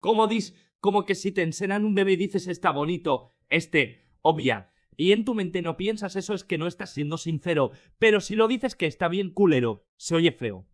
Como, dis, como que si te enseñan un bebé y dices está bonito, este, obvia, y en tu mente no piensas eso es que no estás siendo sincero, pero si lo dices que está bien culero, se oye feo.